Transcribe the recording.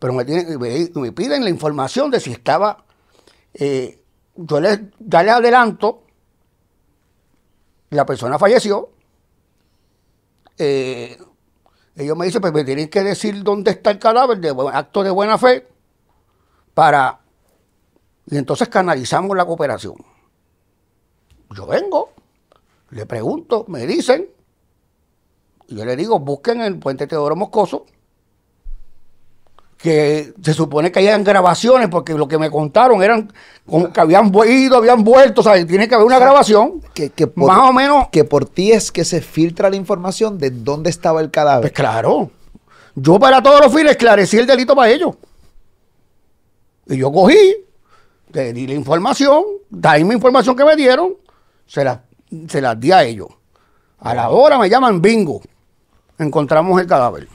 pero me, piden la información de si estaba. Eh, yo les, ya adelanto, la persona falleció. Eh, ellos me dicen, pues me tienen que decir dónde está el cadáver de acto de buena fe para... Y entonces canalizamos la cooperación. Yo vengo, le pregunto, me dicen, yo le digo, busquen el puente Teodoro Moscoso, que se supone que hayan grabaciones, porque lo que me contaron eran como que habían ido, habían vuelto, o sea, tiene que haber una grabación, que, más o menos... Que por ti es que se filtra la información de dónde estaba el cadáver. Pues claro, yo para todos los fines esclarecí el delito para ellos. Y yo cogí, le di la información, la mi información que me dieron, se la, se las di a ellos. A la hora me llaman bingo, encontramos el cadáver.